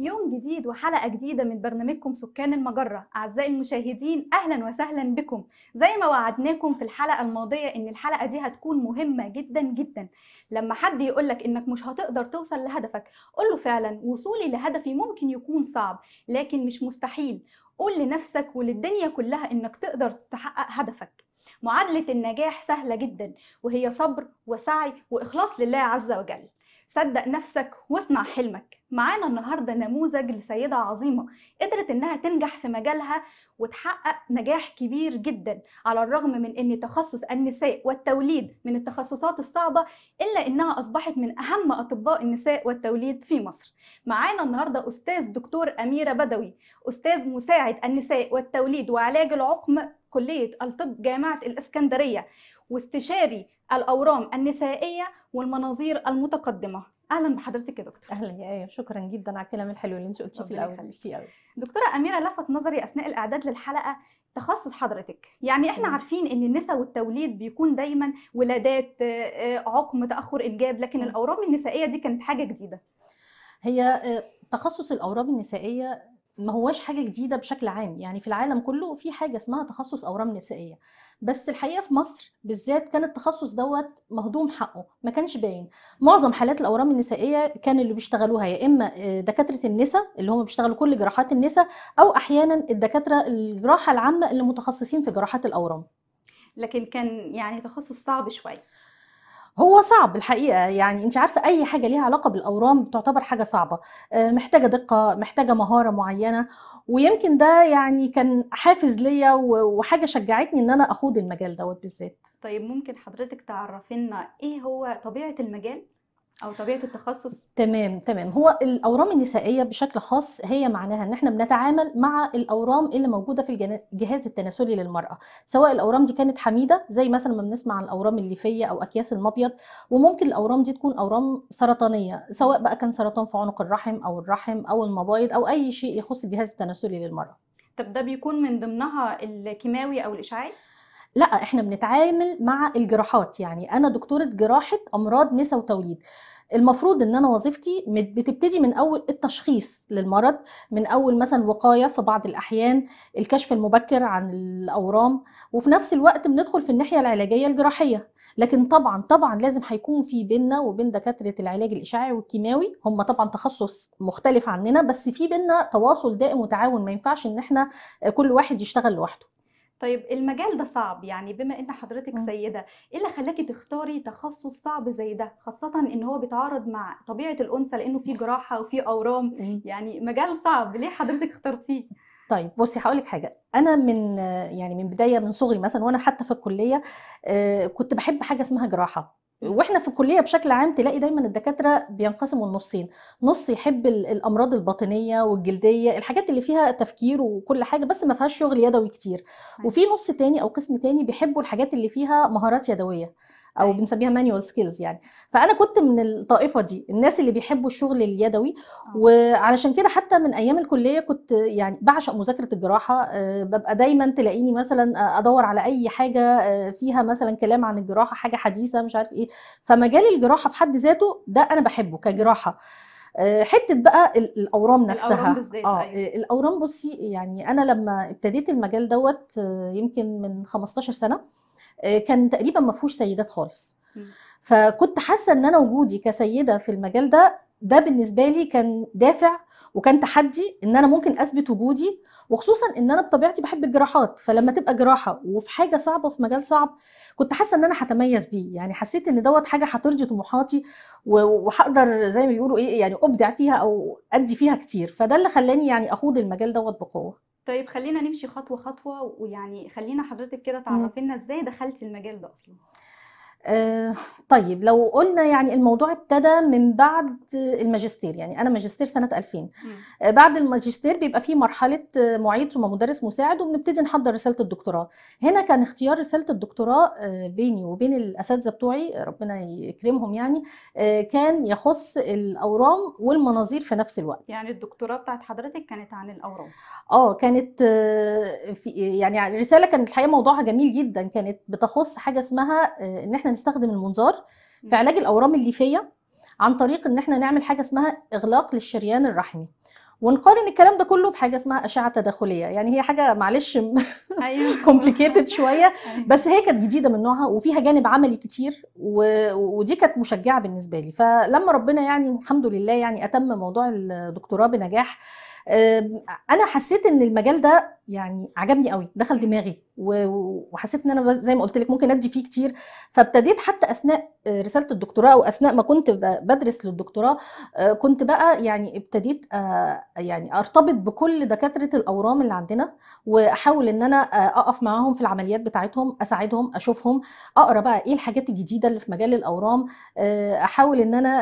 يوم جديد وحلقة جديدة من برنامجكم سكان المجرة أعزائي المشاهدين أهلا وسهلا بكم زي ما وعدناكم في الحلقة الماضية إن الحلقة دي هتكون مهمة جدا جدا لما حد يقولك إنك مش هتقدر توصل لهدفك قوله فعلا وصولي لهدفي ممكن يكون صعب لكن مش مستحيل قول لنفسك وللدنيا كلها إنك تقدر تحقق هدفك معادلة النجاح سهلة جدا وهي صبر وسعي وإخلاص لله عز وجل صدق نفسك واصنع حلمك معانا النهارده نموذج لسيده عظيمه قدرت انها تنجح في مجالها وتحقق نجاح كبير جدا على الرغم من ان تخصص النساء والتوليد من التخصصات الصعبه الا انها اصبحت من اهم اطباء النساء والتوليد في مصر معانا النهارده استاذ دكتور اميره بدوي استاذ مساعد النساء والتوليد وعلاج العقم كليه الطب جامعه الاسكندريه واستشاري الأورام النسائية والمناظير المتقدمه اهلا بحضرتك يا دكتور اهلا يا ايه شكرا جدا على الكلام الحلو اللي انت قلتيه في الاول ميرسي قوي دكتوره اميره لفت نظري اثناء الاعداد للحلقه تخصص حضرتك يعني احنا عارفين ان النساء والتوليد بيكون دايما ولادات آه، آه، عقم تاخر انجاب لكن الاورام النسائيه دي كانت حاجه جديده هي آه، تخصص الاورام النسائيه ما هواش حاجه جديده بشكل عام يعني في العالم كله في حاجه اسمها تخصص اورام نسائيه بس الحقيقه في مصر بالذات كان التخصص دوت مهضوم حقه ما كانش باين معظم حالات الاورام النسائيه كان اللي بيشتغلوها يا اما آه، دكاتره النساء اللي هم بيشتغلوا كل جراحات النساء او احيانا الدكاتره الجراحه العامه اللي متخصصين في جراحات الاورام لكن كان يعني تخصص صعب شويه هو صعب الحقيقه يعني انت عارفه اي حاجه ليها علاقه بالاورام تعتبر حاجه صعبه آه، محتاجه دقه محتاجه مهاره معينه ويمكن ده يعني كان حافز ليا وحاجه شجعتني ان انا اخوض المجال دوت بالذات طيب ممكن حضرتك تعرفينا ايه هو طبيعه المجال او طبيعه التخصص تمام تمام هو الاورام النسائيه بشكل خاص هي معناها ان احنا بنتعامل مع الاورام اللي موجوده في الجهاز التناسلي للمراه سواء الاورام دي كانت حميده زي مثلا ما بنسمع عن الاورام الليفيه او اكياس المبيض وممكن الاورام دي تكون اورام سرطانيه سواء بقى كان سرطان في عنق الرحم او الرحم او المبايض او اي شيء يخص الجهاز التناسلي للمراه طب ده بيكون من ضمنها الكيماوي او الاشعاعي لا احنا بنتعامل مع الجراحات يعني انا دكتوره جراحه امراض نساء وتوليد المفروض ان انا وظيفتي بتبتدي من اول التشخيص للمرض من اول مثلا وقايه في بعض الاحيان الكشف المبكر عن الاورام وفي نفس الوقت بندخل في الناحيه العلاجيه الجراحيه لكن طبعا طبعا لازم هيكون في بيننا وبين دكاتره العلاج الاشعاعي والكيماوي هم طبعا تخصص مختلف عننا بس في بيننا تواصل دائم وتعاون ما ينفعش ان احنا كل واحد يشتغل لوحده طيب المجال ده صعب يعني بما ان حضرتك إمم. سيده ايه اللي خلاكي تختاري تخصص صعب زي ده خاصه ان هو بيتعارض مع طبيعه الانثى لانه في جراحه وفي اورام إمم. يعني مجال صعب ليه حضرتك اخترتيه طيب بصي هقول لك حاجه انا من يعني من بدايه من صغري مثلا وانا حتى في الكليه آه، كنت بحب حاجه اسمها جراحه واحنا في الكليه بشكل عام تلاقي دايما الدكاتره بينقسموا لنصين نص يحب الامراض الباطنيه والجلديه الحاجات اللي فيها تفكير وكل حاجه بس ما فيهاش شغل يدوي كتير أيوة. وفي نص تاني او قسم تاني بيحبوا الحاجات اللي فيها مهارات يدويه او أيوة. بنسميها مانيوال سكيلز يعني فانا كنت من الطائفه دي الناس اللي بيحبوا الشغل اليدوي آه. وعلشان كده حتى من ايام الكليه كنت يعني بعشق مذاكره الجراحه آه، ببقى دايما تلاقيني مثلا آه، ادور على اي حاجه فيها مثلا كلام عن الجراحه حاجه حديثه مش عارف ايه فمجال الجراحه في حد ذاته ده انا بحبه كجراحه حته بقى الاورام نفسها الأورام اه أيوة. الاورام بصي يعني انا لما ابتديت المجال دوت يمكن من 15 سنه آه، كان تقريبا ما فيهوش سيدات خالص فكنت حاسه ان انا وجودي كسيده في المجال ده ده بالنسبه لي كان دافع وكان تحدي ان انا ممكن اثبت وجودي وخصوصا ان انا بطبيعتي بحب الجراحات فلما تبقى جراحه وفي حاجه صعبه في مجال صعب كنت حاسه ان انا هتميز بيه يعني حسيت ان دوت حاجه هترضي طموحاتي وهقدر زي ما بيقولوا ايه يعني ابدع فيها او ادي فيها كتير فده اللي خلاني يعني اخوض المجال دوت بقوه طيب خلينا نمشي خطوة خطوة ويعني خلينا حضرتك كده تعرفينا ازاي دخلتي المجال ده اصلا آه، طيب لو قلنا يعني الموضوع ابتدى من بعد الماجستير يعني انا ماجستير سنه 2000 آه، بعد الماجستير بيبقى في مرحله آه، معيد ثم مدرس مساعد وبنبتدي نحضر رساله الدكتوراه هنا كان اختيار رساله الدكتوراه بيني وبين الاساتذه بتوعي ربنا يكرمهم يعني كان يخص الاورام والمناظير في نفس الوقت يعني الدكتوراه بتاعت حضرتك كانت عن الاورام اه كانت في يعني الرساله كانت الحقيقه موضوعها جميل جدا كانت بتخص حاجه اسمها ان احنا احنا نستخدم المنظار في علاج الاورام الليفيه عن طريق ان احنا نعمل حاجه اسمها اغلاق للشريان الرحمي ونقارن الكلام ده كله بحاجه اسمها اشعه تداخليه يعني هي حاجه معلش كومبليكيتد أيوه. شويه أيوه. بس هي كانت جديده من نوعها وفيها جانب عملي كتير و... ودي كانت مشجعه بالنسبه لي فلما ربنا يعني الحمد لله يعني اتم موضوع الدكتوراه بنجاح انا حسيت ان المجال ده يعني عجبني قوي دخل دماغي وحسيت ان انا زي ما قلت لك ممكن ادي فيه كتير فابتديت حتى اثناء رساله الدكتوراه او اثناء ما كنت بدرس للدكتوراه آه، كنت بقى يعني ابتديت آه، يعني ارتبط بكل دكاتره الاورام اللي عندنا واحاول ان انا آه، اقف معاهم في العمليات بتاعتهم اساعدهم اشوفهم اقرا بقى ايه الحاجات الجديده اللي في مجال الاورام احاول ان انا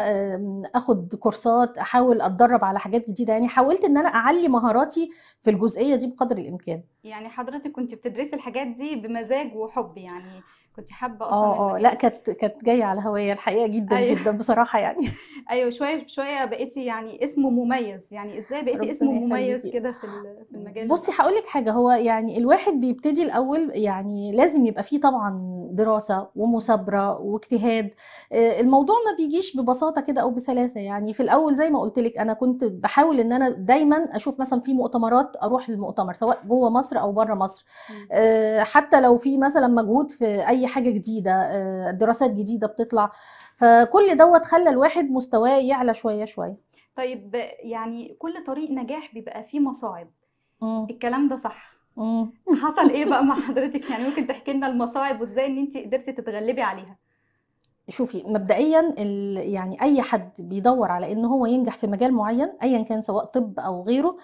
اخد كورسات احاول اتدرب على حاجات جديده يعني حاولت ان انا اعلي مهاراتي في الجزئيه دي بقدر الامكان يعني حضرتك كنت بتدرسي الحاجات دي بمزاج وحب يعني كنت حابه اصلا اه اه لا كانت كانت جايه على هوايه الحقيقه جدا أيوة. جدا بصراحه يعني ايوه شويه شويه بقيتي يعني اسمه مميز يعني ازاي بقيتي اسمه مميز كده في المجال بصي هقول لك حاجه هو يعني الواحد بيبتدي الاول يعني لازم يبقى فيه طبعا دراسه ومثابره واجتهاد آه، الموضوع ما بيجيش ببساطه كده او بسلاسه يعني في الاول زي ما قلت لك انا كنت بحاول ان انا دايما اشوف مثلا في مؤتمرات اروح المؤتمر سواء جوه مصر او بره مصر آه، حتى لو في مثلا مجهود في اي حاجه جديده آه، دراسات جديده بتطلع فكل دوت خلى الواحد مستواه يعلى شويه شويه طيب يعني كل طريق نجاح بيبقى فيه مصاعب م. الكلام ده صح م. حصل ايه بقى مع حضرتك يعني ممكن تحكي لنا المصاعب وازاي ان انت قدرتي تتغلبي عليها شوفي مبدئيا يعني اي حد بيدور على ان هو ينجح في مجال معين ايا كان سواء طب او غيره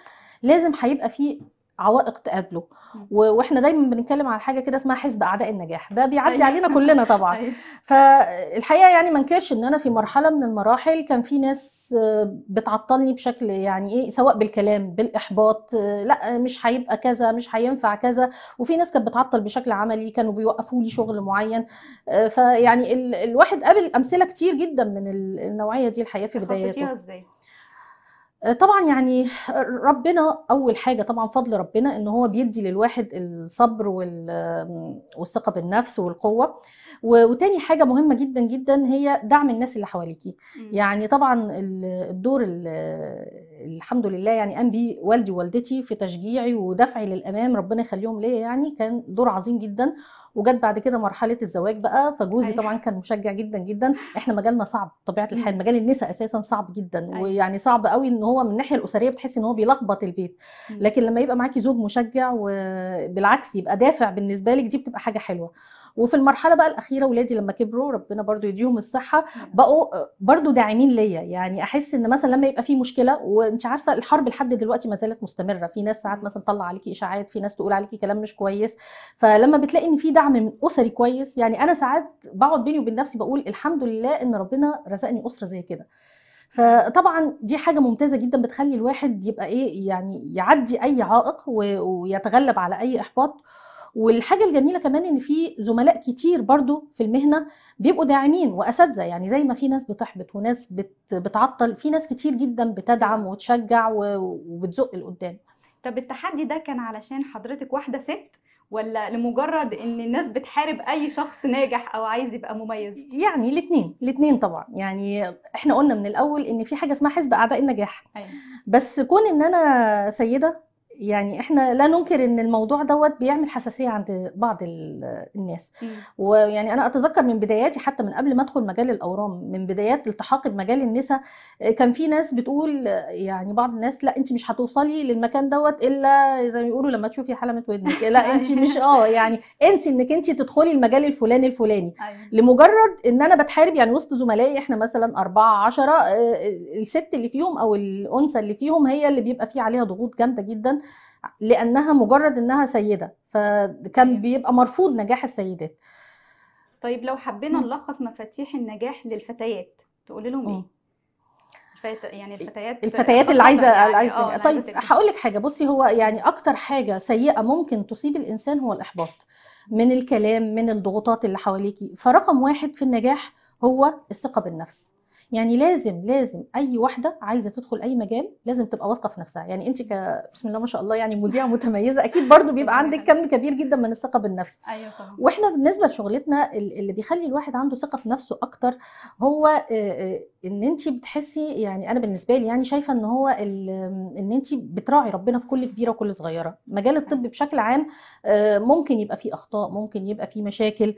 لازم هيبقى فيه عوائق تقابله واحنا دايما بنتكلم على حاجه كده اسمها حزب اعداء النجاح ده بيعدي أيوه. علينا كلنا طبعا أيوه. فالحقيقه يعني ما انكرش ان انا في مرحله من المراحل كان في ناس بتعطلني بشكل يعني ايه سواء بالكلام بالاحباط لا مش هيبقى كذا مش هينفع كذا وفي ناس كانت بتعطل بشكل عملي كانوا بيوقفوا لي شغل معين فيعني الواحد قابل امثله كتير جدا من النوعيه دي الحقيقه في بداياته ازاي طبعا يعني ربنا اول حاجه طبعا فضل ربنا ان هو بيدي للواحد الصبر والثقه بالنفس والقوه وتاني حاجه مهمه جدا جدا هي دعم الناس اللي حواليكي يعني طبعا الدور الحمد لله يعني قام بيه والدي ووالدتي في تشجيعي ودفعي للامام ربنا يخليهم ليا يعني كان دور عظيم جدا وجت بعد كده مرحله الزواج بقى فجوزي أيوة. طبعا كان مشجع جدا جدا احنا مجالنا صعب طبيعه الحال مجال النساء اساسا صعب جدا أيوة. ويعني صعب قوي ان هو من الناحيه الاسريه بتحس ان هو بيلخبط البيت لكن لما يبقى معاكي زوج مشجع وبالعكس يبقى دافع بالنسبه لك دي بتبقى حاجه حلوه وفي المرحله بقى الاخيره ولادي لما كبروا ربنا برضو يديهم الصحه بقوا برضو داعمين ليا يعني احس ان مثلا لما يبقى في مشكله وانت عارفه الحرب لحد دلوقتي ما زالت مستمره في ناس ساعات مثلا تطلع عليكي اشاعات في ناس تقول عليكي كلام مش كويس فلما بتلاقي ان في دعم من اسري كويس يعني انا ساعات بقعد بيني وبين نفسي بقول الحمد لله ان ربنا رزقني اسره زي كده فطبعا دي حاجه ممتازه جدا بتخلي الواحد يبقى ايه يعني يعدي اي عائق ويتغلب على اي احباط والحاجه الجميله كمان ان في زملاء كتير برضو في المهنه بيبقوا داعمين واساتذه يعني زي ما في ناس بتحبط وناس بت بتعطل في ناس كتير جدا بتدعم وتشجع وبتزق لقدام طب التحدي ده كان علشان حضرتك واحده ست ولا لمجرد ان الناس بتحارب اي شخص ناجح او عايز يبقى مميز يعني الاثنين الاثنين طبعا يعني احنا قلنا من الاول ان في حاجه اسمها حزب اعداء النجاح أيوة. بس كون ان انا سيده يعني احنا لا ننكر ان الموضوع دوت بيعمل حساسيه عند بعض الناس م. إمم. ويعني انا اتذكر من بداياتي حتى من قبل ما ادخل مجال الاورام من بدايات التحاقي بمجال النساء آه، كان في ناس بتقول يعني بعض الناس لا انت مش هتوصلي للمكان دوت الا زي ما بيقولوا لما تشوفي حلمه ودنك لا انت مش أيوه. اه يعني انسي انك انت تدخلي المجال الفلاني الفلاني أيوه. لمجرد ان انا بتحارب يعني وسط زملائي احنا مثلا أربعة عشرة آه، آه، الست اللي فيهم او الانثى اللي فيهم هي اللي بيبقى فيه عليها ضغوط جامده جدا لانها مجرد انها سيده فكان أيوه. بيبقى مرفوض نجاح السيدات طيب لو حبينا نلخص مفاتيح النجاح للفتيات تقول لهم ايه يعني الفتيات الفتيات اللي عايزه يعني عايزه آه، طيب هقول لك حاجه بصي هو يعني اكتر حاجه سيئه ممكن تصيب الانسان هو الاحباط من الكلام من الضغوطات اللي حواليكي فرقم واحد في النجاح هو الثقه بالنفس يعني لازم لازم اي واحده عايزه تدخل اي مجال لازم تبقى واثقه في نفسها يعني انت بسم الله ما شاء الله يعني مذيعه متميزه اكيد برضو بيبقى عندك كم كبير جدا من الثقه بالنفس ايوه طبعا واحنا بالنسبه لشغلتنا اللي بيخلي الواحد عنده ثقه في نفسه اكتر هو ان انت بتحسي يعني انا بالنسبه لي يعني شايفه ان هو ان انت بتراعي ربنا في كل كبيره وكل صغيره مجال الطب أيوة. بشكل عام ممكن يبقى فيه اخطاء ممكن يبقى فيه مشاكل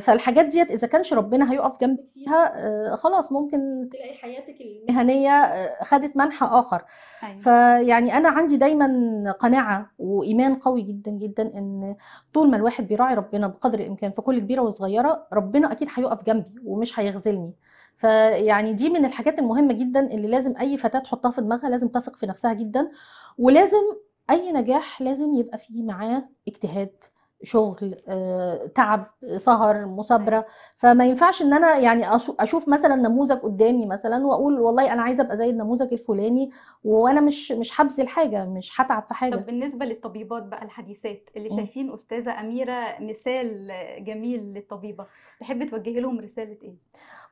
فالحاجات ديت اذا كانش ربنا هيقف جنبك فيها خلاص ممكن ممكن تلاقي حياتك المهنيه آه، خدت منحى اخر أيوة. فيعني انا عندي دايما قناعه وايمان قوي جدا جدا ان طول ما الواحد بيراعي ربنا بقدر الامكان في كل كبيره وصغيره ربنا اكيد هيقف جنبي ومش هيخذلني فيعني دي من الحاجات المهمه جدا اللي لازم اي فتاه تحطها في دماغها لازم تثق في نفسها جدا ولازم اي نجاح لازم يبقى فيه معاه اجتهاد شغل آه، تعب سهر مثابره فما ينفعش ان انا يعني اشوف مثلا نموذج قدامي مثلا واقول والله انا عايزه ابقى زي النموذج الفلاني وانا مش مش هبذل حاجه مش هتعب في حاجه طب بالنسبه للطبيبات بقى الحديثات اللي شايفين استاذه اميره مثال جميل للطبيبه تحبي توجهي لهم رساله ايه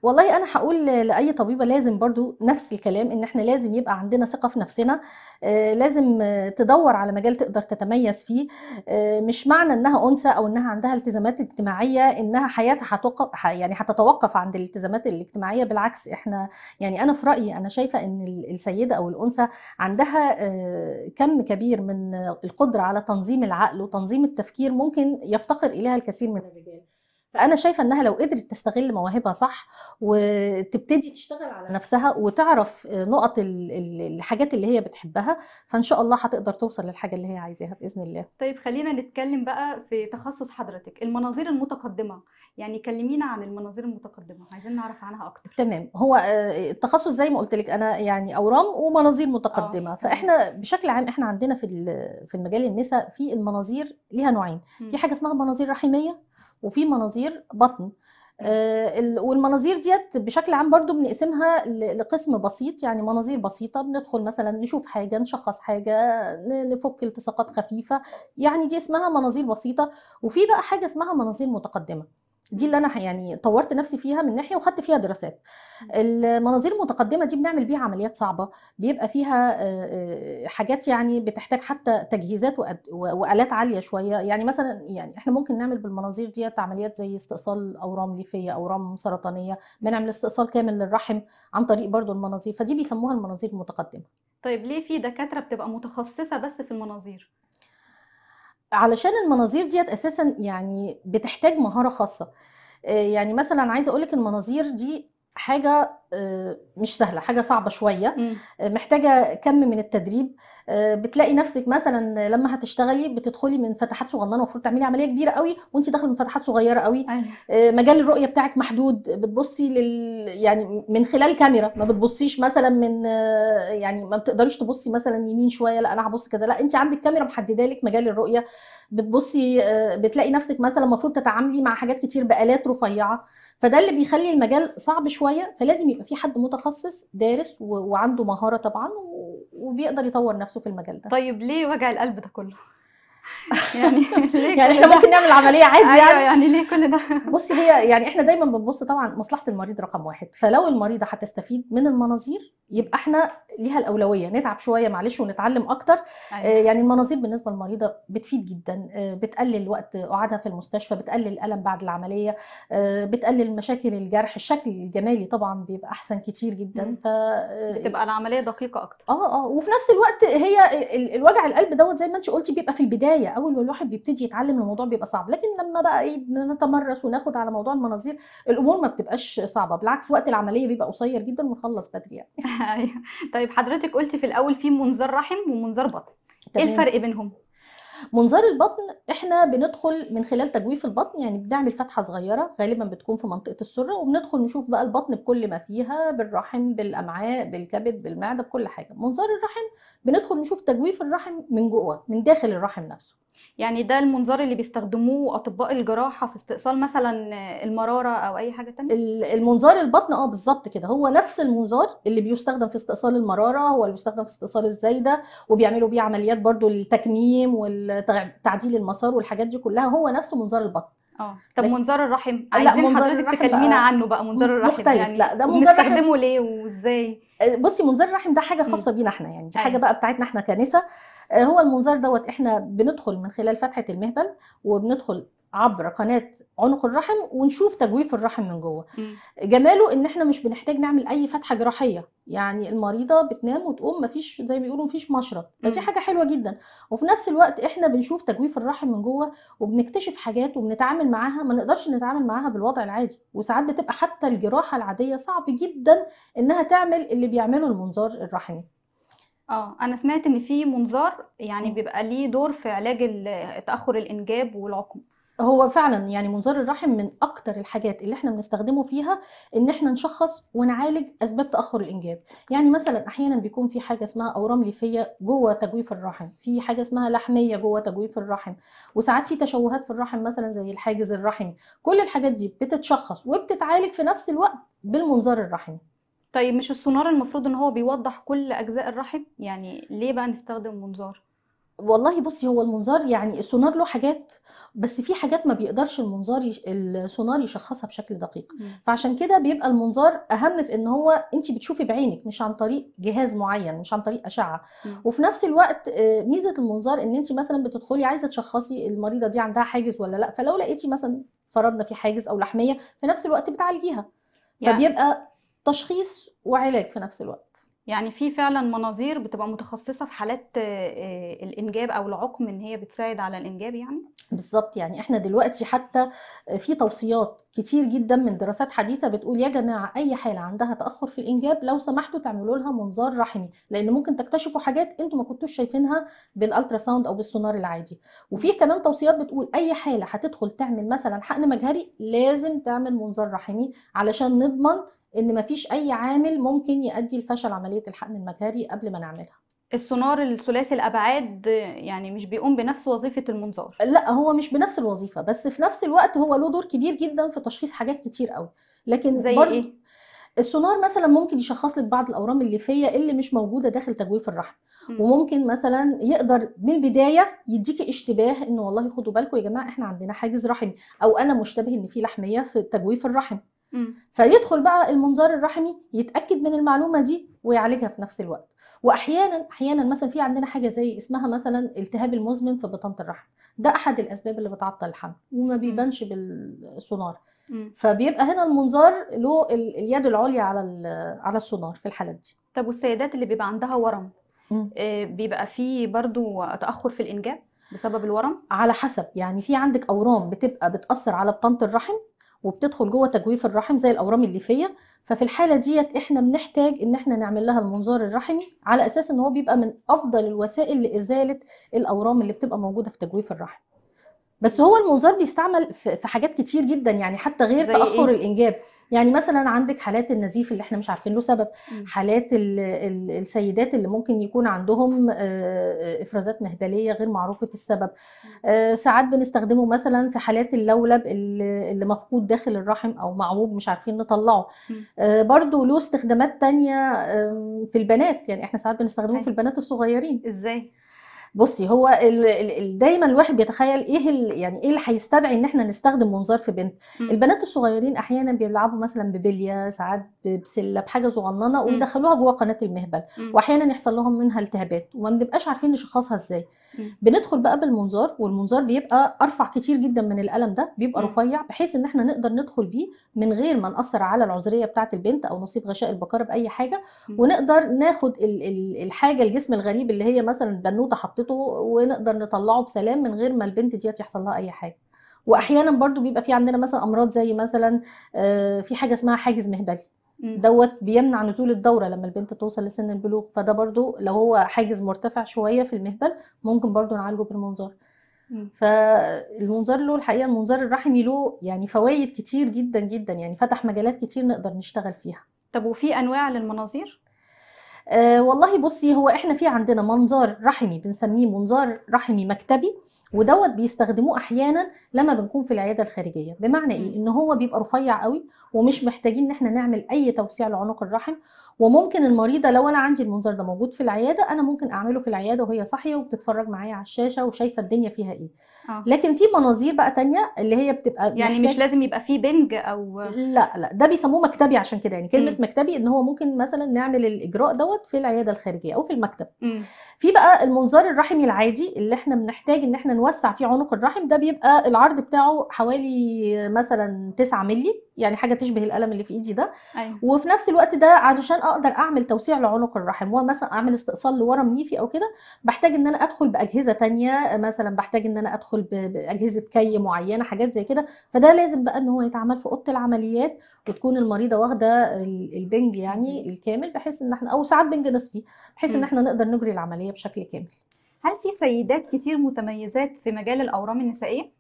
والله انا هقول لاي طبيبه لازم برضو نفس الكلام ان احنا لازم يبقى عندنا ثقه في نفسنا آه، لازم تدور على مجال تقدر تتميز فيه آه، مش معنى انها انثى او انها عندها التزامات اجتماعيه انها حياتها هتوقف يعني هتتوقف عند الالتزامات الاجتماعيه بالعكس احنا يعني انا في رايي انا شايفه ان السيده او الانثى عندها آه، كم كبير من القدره على تنظيم العقل وتنظيم التفكير ممكن يفتقر اليها الكثير من الرجال فانا شايفه انها لو قدرت تستغل مواهبها صح وتبتدي تشتغل على نفسها وتعرف نقط الحاجات اللي هي بتحبها فان شاء الله هتقدر توصل للحاجه اللي هي عايزاها باذن الله طيب خلينا نتكلم بقى في تخصص حضرتك المناظير المتقدمه يعني كلمينا عن المناظير المتقدمه عايزين نعرف عنها اكتر تمام هو آه، التخصص زي ما قلت لك انا يعني اورام ومناظير آه. متقدمه أوه. فاحنا بشكل عام احنا عندنا في في المجال النساء في المناظير ليها نوعين في حاجه اسمها مناظير رحميه وفي مناظير بطن آه، والمناظير ديت بشكل عام برضو بنقسمها لقسم بسيط يعني مناظير بسيطة بندخل مثلا نشوف حاجة نشخص حاجة نفك التصاقات خفيفة يعني دي اسمها مناظير بسيطة وفي بقى حاجة اسمها مناظير متقدمة دي اللي انا يعني طورت نفسي فيها من ناحيه وخدت فيها دراسات المناظير المتقدمه دي بنعمل بيها عمليات صعبه بيبقى فيها آه، آه، حاجات يعني بتحتاج حتى تجهيزات والات عاليه شويه يعني مثلا يعني احنا ممكن نعمل بالمناظير ديت عمليات زي استئصال اورام ليفيه اورام سرطانيه بنعمل استئصال كامل للرحم عن طريق برضو المناظير فدي بيسموها المناظير المتقدمه طيب ليه في دكاتره بتبقى متخصصه بس في المناظير علشان المناظير ديت اساسا يعني بتحتاج مهاره خاصه آه، يعني مثلا عايزه اقولك المناظير دي حاجه آه، مش سهله حاجه صعبه شويه آه، محتاجه كم من التدريب آه، بتلاقي نفسك مثلا لما هتشتغلي بتدخلي من فتحات صغننه المفروض تعملي عمليه كبيره قوي وانت داخله من فتحات صغيره قوي أيوة. مجال الرؤيه بتاعك محدود بتبصي لل يعني من خلال كاميرا ما بتبصيش مثلا من يعني ما بتقدريش تبصي مثلا يمين شويه لا انا هبص كده لا انت عندك كاميرا محدده لك مجال الرؤيه بتبصي بتلاقي نفسك مثلا المفروض تتعاملي مع حاجات كتير بآلات رفيعه فده اللي بيخلي المجال صعب شويه فلازم يبقى يبقى في حد متخصص دارس وعنده مهاره طبعا وبيقدر يطور نفسه في المجال ده طيب ليه وجع القلب ده كله يعني ليه يعني احنا ممكن نعمل عمليه عادي أيوة، يعني أيوة يعني ليه كل ده بصي هي يعني احنا دايما بنبص طبعا مصلحه المريض رقم واحد فلو المريضه هتستفيد من المناظير يبقى احنا ليها الاولويه نتعب شويه معلش ونتعلم اكتر آه، أيوة. يعني المناظير بالنسبه للمريضه بتفيد جدا آه، بتقلل وقت قعدها في المستشفى بتقلل الالم بعد العمليه آه، بتقلل مشاكل الجرح الشكل الجمالي طبعا بيبقى احسن كتير جدا ف بتبقى العمليه دقيقه اكتر اه اه وفي نفس الوقت هي الوجع القلب دوت زي ما انت قلتي بيبقى في البدايه اول ما الواحد بيبتدي يتعلم الموضوع بيبقى صعب لكن لما بقى ايه نتمرس وناخد على موضوع المناظير الامور ما بتبقاش صعبه بالعكس وقت العمليه بيبقى قصير جدا ونخلص بدري يعني ايوه طيب حضرتك قلتي في الاول في منظار رحم ومنظار بطن إيه تمام. ايه الفرق بينهم منظار البطن احنا بندخل من خلال تجويف البطن يعني بنعمل فتحه صغيره غالبا بتكون في منطقه السره وبندخل نشوف بقى البطن بكل ما فيها بالرحم بالامعاء بالكبد بالمعده بكل حاجه منظار الرحم بندخل نشوف تجويف الرحم من جوه من داخل الرحم نفسه يعني ده المنظار اللي بيستخدموه اطباء الجراحه في استئصال مثلا المراره او اي حاجه تانية المنظار البطن اه بالظبط كده هو نفس المنظار اللي بيستخدم في استئصال المراره هو اللي بيستخدم في استئصال الزايده وبيعملوا بيه عمليات برضو التكميم وتعديل المسار والحاجات دي كلها هو نفسه منظار البطن اه طب منظار الرحم عايزين حضرتك تكلمينا عنه بقى منظار الرحم مختلف يعني لا ده منظار الرحم ليه وازاي بصي منظار الرحم ده حاجه خاصه بينا احنا يعني دي حاجه أيوة. بقى بتاعتنا احنا كنسه آه، هو المنظار دوت احنا بندخل من خلال فتحه المهبل وبندخل عبر قناه عنق الرحم ونشوف تجويف الرحم من جوه جماله ان احنا مش بنحتاج نعمل اي فتحه جراحيه يعني المريضه بتنام وتقوم مفيش زي ما بيقولوا مفيش مشرط فدي حاجه حلوه جدا وفي نفس الوقت احنا بنشوف تجويف الرحم من جوه وبنكتشف حاجات وبنتعامل معاها ما نقدرش نتعامل معاها بالوضع العادي وساعات بتبقى حتى الجراحه العاديه صعب جدا انها تعمل اللي بيعمله المنظار الرحمي اه انا سمعت ان في منظار يعني بيبقى ليه دور في علاج تاخر الانجاب والعقم هو فعلا يعني منظار الرحم من اكتر الحاجات اللي احنا بنستخدمه فيها ان احنا نشخص ونعالج اسباب تاخر الانجاب يعني مثلا احيانا بيكون في حاجه اسمها اورام ليفيه جوه تجويف الرحم في حاجه اسمها لحميه جوه تجويف الرحم وساعات في تشوهات في الرحم مثلا زي الحاجز الرحمي كل الحاجات دي بتتشخص وبتتعالج في نفس الوقت بالمنظار الرحمي طيب مش السونار المفروض ان هو بيوضح كل اجزاء الرحم يعني ليه بقى نستخدم منظار والله بصي هو المنظار يعني السونار له حاجات بس في حاجات ما بيقدرش المنظار يش... السونار يشخصها بشكل دقيق مم. فعشان كده بيبقى المنظار اهم في ان هو انت بتشوفي بعينك مش عن طريق جهاز معين مش عن طريق اشعه مم. وفي نفس الوقت آه، ميزه المنظار ان انت مثلا بتدخلي عايزه تشخصي المريضه دي عندها حاجز ولا لا فلو لقيتي مثلا فرضنا في حاجز او لحميه في نفس الوقت بتعالجيها يعني. فبيبقى تشخيص وعلاج في نفس الوقت يعني في فعلا مناظير بتبقى متخصصه في حالات آه، آه، الانجاب او العقم ان هي بتساعد على الانجاب يعني بالظبط يعني احنا دلوقتي حتى آه، في توصيات كتير جدا من دراسات حديثه بتقول يا جماعه اي حاله عندها تاخر في الانجاب لو سمحتوا تعملوا لها منظار رحمي لان ممكن تكتشفوا حاجات انتوا ما كنتوش شايفينها بالالترا ساوند او بالسونار العادي وفي كمان توصيات بتقول اي حاله هتدخل تعمل مثلا حقن مجهري لازم تعمل منظار رحمي علشان نضمن ان مفيش اي عامل ممكن يؤدي لفشل عمليه الحقن المجهري قبل ما نعملها السونار الثلاثي الابعاد يعني مش بيقوم بنفس وظيفه المنظار لا هو مش بنفس الوظيفه بس في نفس الوقت هو له دور كبير جدا في تشخيص حاجات كتير قوي لكن زي بر... ايه السونار مثلا ممكن يشخص لك بعض الاورام الليفيه اللي مش موجوده داخل تجويف الرحم م. وممكن مثلا يقدر من البدايه يديكي اشتباه انه والله خدوا بالكم يا جماعه احنا عندنا حاجز رحمي او انا مشتبه ان في لحميه في تجويف الرحم فيدخل بقى المنظار الرحمي يتاكد من المعلومه دي ويعالجها في نفس الوقت واحيانا احيانا مثلا في عندنا حاجه زي اسمها مثلا التهاب المزمن في بطانه الرحم ده احد الاسباب اللي بتعطل الحمل وما بيبانش بالسونار فبيبقى هنا المنظار له اليد العليا على على السونار في الحالات دي طب والسيدات اللي بيبقى عندها ورم آه، بيبقى فيه برضو تاخر في الانجاب بسبب الورم على حسب يعني في عندك اورام بتبقى بتاثر على بطانه الرحم وبتدخل جوه تجويف الرحم زي الاورام الليفيه ففي الحاله ديت احنا بنحتاج ان احنا نعمل لها المنظار الرحمي على اساس ان هو بيبقى من افضل الوسائل لازاله الاورام اللي بتبقى موجوده في تجويف الرحم بس هو المنظار بيستعمل في حاجات كتير جدا يعني حتى غير تاخر إيه؟ الانجاب يعني مثلا عندك حالات النزيف اللي احنا مش عارفين له سبب م. حالات الـ الـ السيدات اللي ممكن يكون عندهم آه، آه، افرازات مهبليه غير معروفه السبب آه، ساعات بنستخدمه مثلا في حالات اللولب اللي مفقود داخل الرحم او معوج مش عارفين نطلعه م. برضو له استخدامات تانية في البنات يعني احنا ساعات بنستخدمه في البنات الصغيرين ازاي بصي هو الـ الـ دايما الواحد بيتخيل ايه يعني ايه اللي هيستدعي ان احنا نستخدم منظار في بنت مم. البنات الصغيرين احيانا بيلعبوا مثلا ببليه ساعات بسله بحاجه صغننه ويدخلوها جوه قناه المهبل مم. واحيانا يحصل لهم منها التهابات وما بنبقاش عارفين نشخصها ازاي بندخل بقى بالمنظار والمنظار بيبقى ارفع كتير جدا من الالم ده بيبقى رفيع بحيث ان احنا نقدر ندخل بيه من غير ما ناثر على العذريه بتاعه البنت او نصيب غشاء البكاره باي حاجه ونقدر ناخد الحاجه الجسم الغريب اللي هي مثلا بنوته حطيتها نحطته ونقدر نطلعه بسلام من غير ما البنت ديت يحصل لها اي حاجه واحيانا برضو بيبقى في عندنا مثلا امراض زي مثلا آه، في حاجه اسمها حاجز مهبلي دوت بيمنع نزول الدوره لما البنت توصل لسن البلوغ فده برضو لو هو حاجز مرتفع شويه في المهبل ممكن برضو نعالجه بالمنظار فالمنظار له الحقيقه المنظار الرحمي له يعني فوائد كتير جدا جدا يعني فتح مجالات كتير نقدر نشتغل فيها طب وفي انواع للمناظير آه، والله بصي هو احنا في عندنا منظار رحمي بنسميه منظار رحمي مكتبي ودوت بيستخدموه احيانا لما بنكون في العياده الخارجيه بمعنى ايه ان هو بيبقى رفيع قوي ومش محتاجين ان احنا نعمل اي توسيع لعنق الرحم وممكن المريضه لو انا عندي المنظار ده موجود في العياده انا ممكن اعمله في العياده وهي صاحيه وبتتفرج معايا على الشاشه وشايفه الدنيا فيها ايه آه. لكن في مناظير بقى تانية اللي هي بتبقى يعني محتاج... مش لازم يبقى في بنج او لا لا ده بيسموه مكتبي عشان كده يعني كلمه م. مكتبي ان هو ممكن مثلا نعمل الاجراء ده دوت في العياده الخارجيه او في المكتب م. في بقى المنظار الرحمي العادي اللي احنا بنحتاج ان احنا نوسع فيه عنق الرحم ده بيبقى العرض بتاعه حوالي مثلا 9 مللي يعني حاجه تشبه الالم اللي في ايدي ده أيوة. وفي نفس الوقت ده علشان اقدر اعمل توسيع لعنق الرحم ومثلا اعمل استئصال لورم منيفي او كده بحتاج ان انا ادخل باجهزه تانية مثلا بحتاج ان انا ادخل باجهزه كي معينه حاجات زي كده فده لازم بقى ان هو يتعمل في اوضه العمليات وتكون المريضه واخده البنج يعني الكامل بحيث ان احنا او ساعات بنج نصفي بحيث ان احنا نقدر نجري العمليه بشكل كامل هل في سيدات كتير متميزات في مجال الاورام النسائيه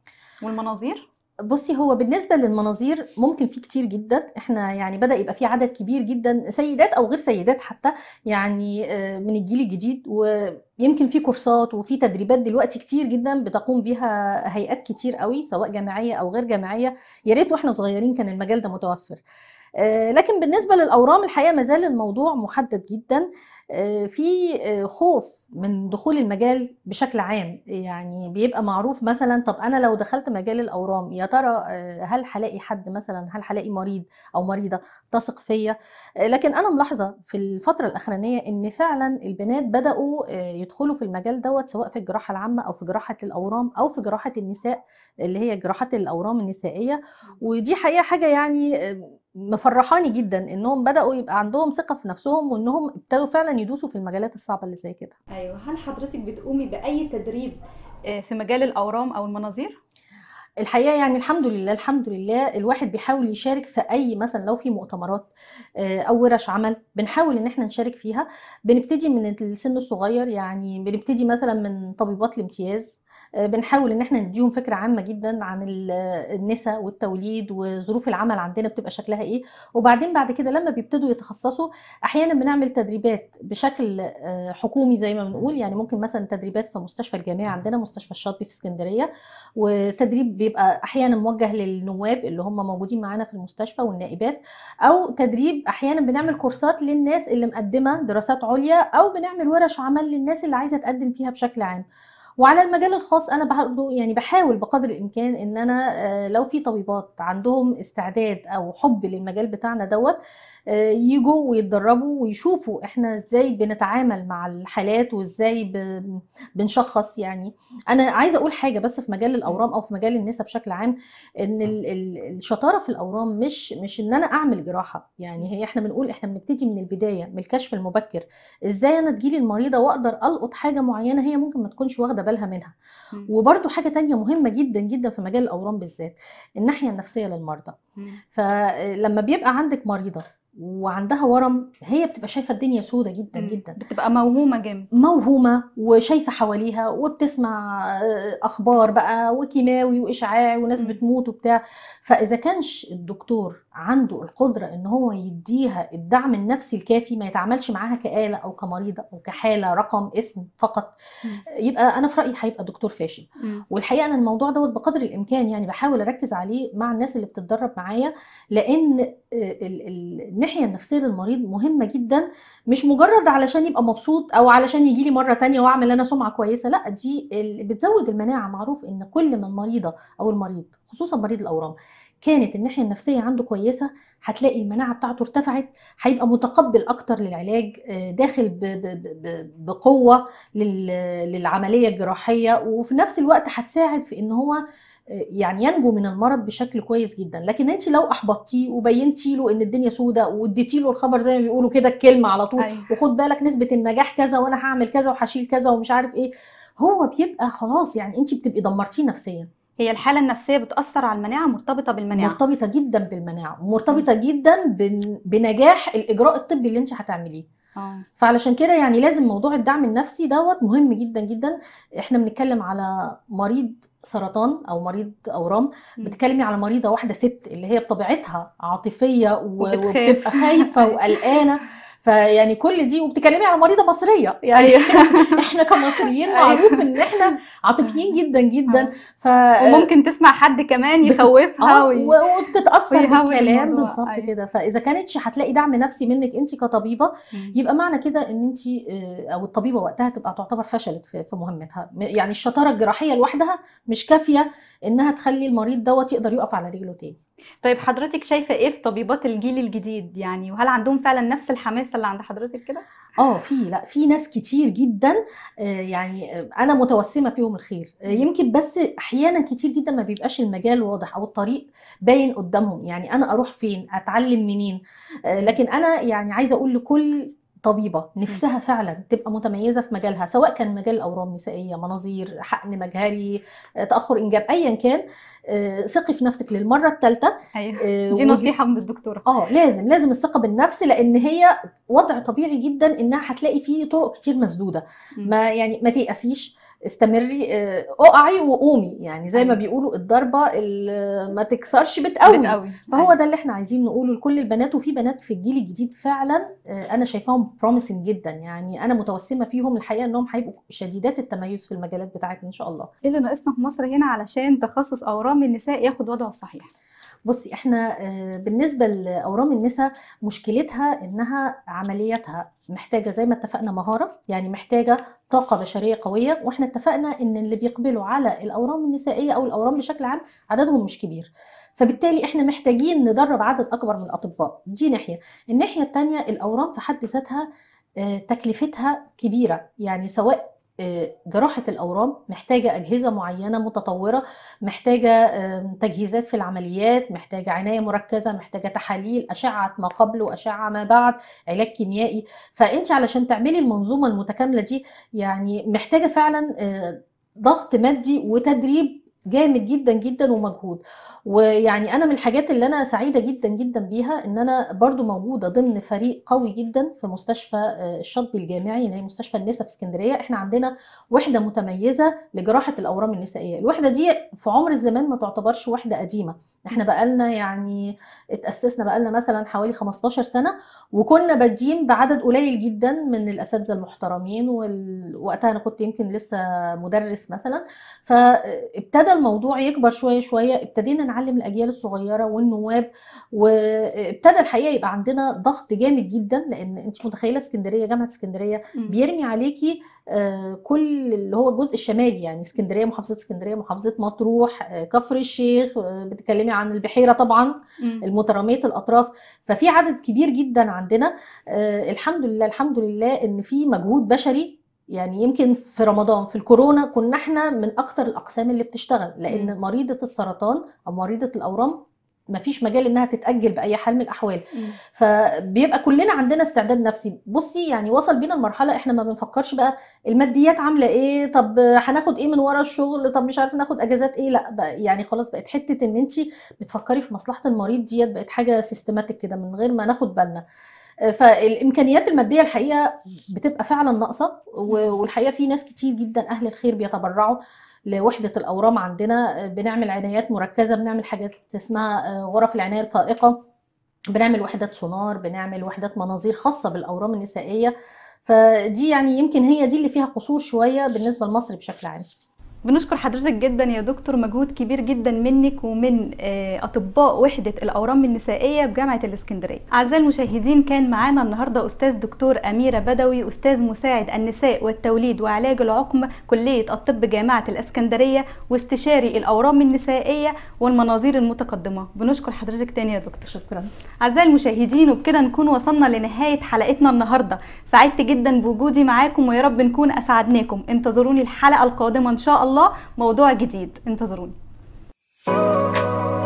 والمناظير بصي هو بالنسبه للمناظير ممكن في كتير جدا احنا يعني بدا يبقى في عدد كبير جدا سيدات او غير سيدات حتى يعني آه، من الجيل الجديد و يمكن في كورسات وفي تدريبات دلوقتي كتير جدا بتقوم بيها هيئات كتير قوي سواء جامعيه او غير جامعيه يا ريت واحنا صغيرين كان المجال ده متوفر آه، لكن بالنسبه للاورام الحقيقه مازال الموضوع محدد جدا آه، في آه، خوف من دخول المجال بشكل عام يعني بيبقى معروف مثلا طب انا لو دخلت مجال الاورام يا ترى هل هلاقي حد مثلا هل هلاقي مريض او مريضه تثق فيا لكن انا ملاحظه في الفتره الاخرانيه ان فعلا البنات بداوا يدخلوا في المجال دوت سواء في الجراحه العامه او في جراحه الاورام او في جراحه النساء اللي هي جراحات الاورام النسائيه ودي حقيقه حاجه يعني مفرحاني جدا انهم بداوا يبقى عندهم ثقه في نفسهم وانهم ابتدوا فعلا يدوسوا في المجالات الصعبه اللي زي كده ايوه هل حضرتك بتقومي باي تدريب آه، في مجال الاورام او المناظير الحقيقه يعني الحمد لله الحمد لله الواحد بيحاول يشارك في اي مثلا لو في مؤتمرات آه، او ورش عمل بنحاول ان احنا نشارك فيها بنبتدي من السن الصغير يعني بنبتدي مثلا من طبيبات الامتياز آه، بنحاول ان احنا نديهم فكره عامه جدا عن النساء والتوليد وظروف العمل عندنا بتبقى شكلها ايه وبعدين بعد كده لما بيبتدوا يتخصصوا احيانا بنعمل تدريبات بشكل آه، حكومي زي ما بنقول يعني ممكن مثلا تدريبات في مستشفى الجامعه عندنا مستشفى الشاطبي في اسكندريه وتدريب بيبقى احيانا موجه للنواب اللي هم موجودين معانا في المستشفى والنائبات او تدريب احيانا بنعمل كورسات للناس اللي مقدمه دراسات عليا او بنعمل ورش عمل للناس اللي عايزه تقدم فيها بشكل عام وعلى المجال الخاص انا برضه يعني بحاول بقدر الامكان ان انا آه، لو في طبيبات عندهم استعداد او حب للمجال بتاعنا دوت آه، يجوا ويتدربوا ويشوفوا احنا ازاي بنتعامل مع الحالات وازاي بنشخص يعني انا عايزه اقول حاجه بس في مجال الاورام او في مجال النساء بشكل عام ان الشطاره في الاورام مش مش ان انا اعمل جراحه يعني هي احنا بنقول احنا بنبتدي من البدايه من الكشف المبكر ازاي انا تجيلي المريضه واقدر القط حاجه معينه هي ممكن ما تكونش واخده واخده بالها منها وبرده حاجه تانية مهمه جدا جدا في مجال الاورام بالذات الناحيه النفسيه للمرضى فلما بيبقى عندك مريضه وعندها ورم هي بتبقى شايفه الدنيا سودة جدا مم. جدا بتبقى موهومه جامد موهومه وشايفه حواليها وبتسمع آه، اخبار بقى وكيماوي واشعاع وناس مم. بتموت وبتاع فاذا كانش الدكتور عنده القدره ان هو يديها الدعم النفسي الكافي ما يتعاملش معاها كآلة او كمريضه او كحاله رقم اسم فقط مم. يبقى انا في رايي هيبقى دكتور فاشل مم. والحقيقه انا الموضوع دوت بقدر الامكان يعني بحاول اركز عليه مع الناس اللي بتتدرب معايا لان الناحيه النفسيه للمريض مهمه جدا مش مجرد علشان يبقى مبسوط او علشان يجي لي مره تانية واعمل انا سمعه كويسه لا دي بتزود المناعه معروف ان كل ما المريضه او المريض خصوصا مريض الاورام كانت الناحيه النفسيه عنده كويسه هتلاقي المناعه بتاعته ارتفعت هيبقى متقبل اكتر للعلاج آه، داخل بقوه للعمليه الجراحيه وفي نفس الوقت هتساعد في ان هو يعني ينجو من المرض بشكل كويس جدا لكن انت لو احبطتيه وبينتي له ان الدنيا سودة واديتي له الخبر زي ما بيقولوا كده الكلمه على طول أيوة. وخد بالك نسبه النجاح كذا وانا هعمل كذا وهشيل كذا ومش عارف ايه هو بيبقى خلاص يعني انت بتبقي دمرتيه نفسيا هي الحالة النفسية بتأثر على المناعة مرتبطة بالمناعة مرتبطة جدا بالمناعة مرتبطة جدا بنجاح الإجراء الطبي اللي أنت هتعمليه آه. فعلشان كده يعني لازم موضوع الدعم النفسي دوت مهم جدا جدا احنا بنتكلم على مريض سرطان او مريض اورام بتكلمي على مريضه واحده ست اللي هي بطبيعتها عاطفيه وبتبقى خايفه وقلقانه فيعني كل دي وبتتكلمي على مريضه مصريه يعني أيوه. احنا كمصريين أيوه. معروف ان احنا عاطفيين جدا جدا آه. ف وممكن تسمع حد كمان يخوفها آه، وبتتاثر بالكلام بالظبط أيوه. كده فاذا كانتش هتلاقي دعم نفسي منك انت كطبيبه يبقى معنى كده ان انت آه، او الطبيبه وقتها تبقى تعتبر فشلت في مهمتها يعني الشطاره الجراحيه لوحدها مش كافيه انها تخلي المريض دوت يقدر يقف على رجله تاني طيب حضرتك شايفة إيه في طبيبات الجيل الجديد يعني وهل عندهم فعلا نفس الحماس اللي عند حضرتك كده؟ اه في لا في ناس كتير جدا آه، يعني انا متوسمه فيهم الخير آه، يمكن بس احيانا كتير جدا ما بيبقاش المجال واضح او الطريق باين قدامهم يعني انا اروح فين اتعلم منين آه، لكن انا يعني عايزه اقول لكل طبيبه نفسها فعلا تبقى متميزه في مجالها سواء كان مجال الاورام نسائيه مناظير حقن مجهري آه، تاخر انجاب ايا كان آه، ثقي في نفسك للمره الثالثه ايوه آه، دي نصيحه من الدكتوره اه لازم لازم الثقه بالنفس لان هي وضع طبيعي جدا انها هتلاقي فيه طرق كتير مسدوده ما يعني ما تيأسيش استمري آه، اقعي وقومي يعني زي ما أيوة. بيقولوا الضربه ما تكسرش بتقوي بتقوي أيوة. فهو ده اللي احنا عايزين نقوله لكل البنات وفي بنات في الجيل الجديد فعلا آه، انا شايفاهم بروميسين جدا يعني انا متوسمه فيهم الحقيقه انهم هيبقوا شديدات التميز في المجالات بتاعتنا ان شاء الله ايه اللي ناقصنا في مصر هنا علشان تخصص اورام النساء ياخد وضعه الصحيح بصي احنا آه، بالنسبه لاورام النساء مشكلتها انها عملياتها محتاجه زي ما اتفقنا مهاره يعني محتاجه طاقه بشريه قويه واحنا اتفقنا ان اللي بيقبلوا على الاورام النسائيه او الاورام بشكل عام عددهم مش كبير فبالتالي احنا محتاجين ندرب عدد اكبر من الاطباء دي ناحيه الناحيه الثانيه الاورام في حد ذاتها آه، تكلفتها كبيره يعني سواء آه، جراحة الأورام محتاجة أجهزة معينة متطورة محتاجة تجهيزات في العمليات محتاجة عناية مركزة محتاجة تحاليل أشعة ما قبل وأشعة ما بعد علاج كيميائي فأنت علشان تعملي المنظومة المتكاملة دي يعني محتاجة فعلا آه، ضغط مادي وتدريب جامد جدا جدا ومجهود ويعني انا من الحاجات اللي انا سعيده جدا جدا بيها ان انا برضو موجوده ضمن فريق قوي جدا في مستشفى آه، الشطبي الجامعي اللي يعني هي مستشفى النساء في اسكندريه احنا عندنا وحده متميزه لجراحه الاورام النسائيه الوحده دي في عمر الزمان ما تعتبرش وحده قديمه احنا بقالنا يعني اتاسسنا بقالنا مثلا حوالي 15 سنه وكنا بادين بعدد قليل جدا من الاساتذه المحترمين ووقتها انا كنت يمكن لسه مدرس مثلا فابتدى الموضوع يكبر شويه شويه ابتدينا نعلم الاجيال الصغيره والنواب وابتدى الحقيقه يبقى عندنا ضغط جامد جدا لان انت متخيله اسكندريه جامعه اسكندريه بيرمي عليكي آه، كل اللي هو الجزء الشمالي يعني اسكندريه محافظه اسكندريه محافظه مطروح آه، كفر الشيخ آه، بتتكلمي عن البحيره طبعا المتراميه الاطراف ففي عدد كبير جدا عندنا الحمد لله الحمد لله ان في مجهود بشري يعني يمكن في رمضان في الكورونا كنا احنا من اكتر الاقسام اللي بتشتغل لان م. مريضه السرطان او مريضه الاورام ما فيش مجال انها تتاجل باي حال من الاحوال م. فبيبقى كلنا عندنا استعداد نفسي بصي يعني وصل بينا المرحله احنا ما بنفكرش بقى الماديات عامله ايه طب هناخد ايه من ورا الشغل طب مش عارف ناخد اجازات ايه لا بقى يعني خلاص بقت حته ان انت بتفكري في مصلحه المريض ديت بقت حاجه سيستماتيك كده من غير ما ناخد بالنا فالامكانيات الماديه الحقيقه بتبقى فعلا ناقصه والحقيقه في ناس كتير جدا اهل الخير بيتبرعوا لوحده الاورام عندنا بنعمل عنايات مركزه بنعمل حاجات اسمها آه، غرف العنايه الفائقه بنعمل وحدات سونار بنعمل وحدات مناظير خاصه بالاورام النسائيه فدي يعني يمكن هي دي اللي فيها قصور شويه بالنسبه لمصر بشكل عام بنشكر حضرتك جدا يا دكتور مجهود كبير جدا منك ومن آه، اطباء وحده الاورام النسائيه بجامعه الاسكندريه. اعزائي المشاهدين كان معانا النهارده استاذ دكتور اميره بدوي استاذ مساعد النساء والتوليد وعلاج العقم كليه الطب جامعه الاسكندريه واستشاري الاورام النسائيه والمناظير المتقدمه. بنشكر حضرتك تاني يا دكتور. شكرا. اعزائي المشاهدين وبكده نكون وصلنا لنهايه حلقتنا النهارده. سعدت جدا بوجودي معاكم ويا رب نكون اسعدناكم. انتظروني الحلقه القادمه ان شاء الله الله موضوع جديد انتظروني